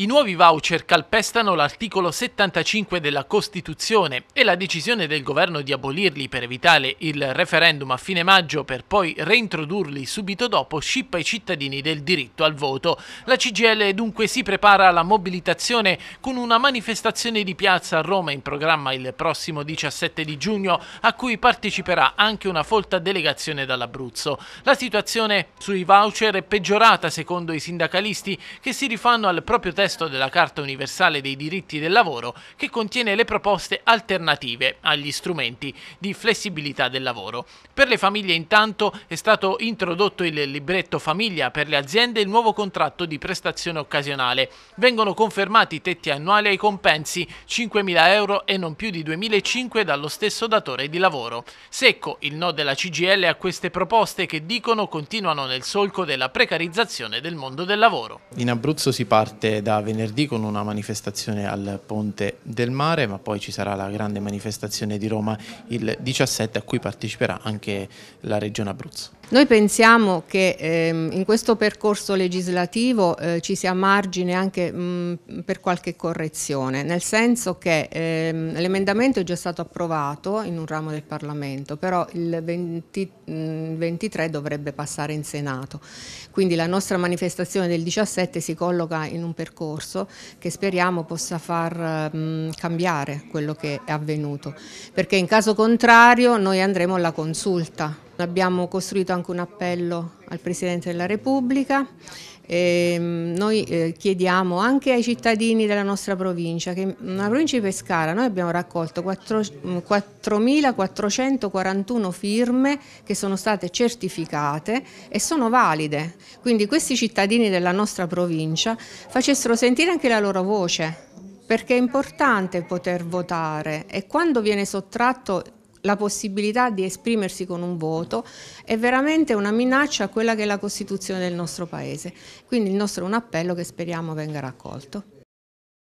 I nuovi voucher calpestano l'articolo 75 della Costituzione e la decisione del governo di abolirli per evitare il referendum a fine maggio per poi reintrodurli subito dopo scippa i cittadini del diritto al voto. La CGL dunque si prepara alla mobilitazione con una manifestazione di piazza a Roma in programma il prossimo 17 di giugno a cui parteciperà anche una folta delegazione dall'Abruzzo. La situazione sui voucher è peggiorata secondo i sindacalisti che si rifanno al proprio testo testo della Carta universale dei diritti del lavoro che contiene le proposte alternative agli strumenti di flessibilità del lavoro. Per le famiglie intanto è stato introdotto il libretto famiglia, per le aziende il nuovo contratto di prestazione occasionale. Vengono confermati i tetti annuali ai compensi 5.000 euro e non più di 2.500 dallo stesso datore di lavoro. Secco il no della CGL a queste proposte che dicono continuano nel solco della precarizzazione del mondo del lavoro. In Abruzzo si parte da venerdì con una manifestazione al Ponte del Mare, ma poi ci sarà la grande manifestazione di Roma il 17 a cui parteciperà anche la Regione Abruzzo. Noi pensiamo che ehm, in questo percorso legislativo eh, ci sia margine anche mh, per qualche correzione, nel senso che ehm, l'emendamento è già stato approvato in un ramo del Parlamento, però il 20, mh, 23 dovrebbe passare in Senato. Quindi la nostra manifestazione del 17 si colloca in un percorso che speriamo possa far mh, cambiare quello che è avvenuto, perché in caso contrario noi andremo alla consulta Abbiamo costruito anche un appello al Presidente della Repubblica. E ehm, noi eh, chiediamo anche ai cittadini della nostra provincia, che nella provincia di Pescara noi abbiamo raccolto 4.441 mm, firme che sono state certificate e sono valide, quindi questi cittadini della nostra provincia facessero sentire anche la loro voce perché è importante poter votare e quando viene sottratto la possibilità di esprimersi con un voto è veramente una minaccia a quella che è la Costituzione del nostro Paese. Quindi il nostro è un appello che speriamo venga raccolto.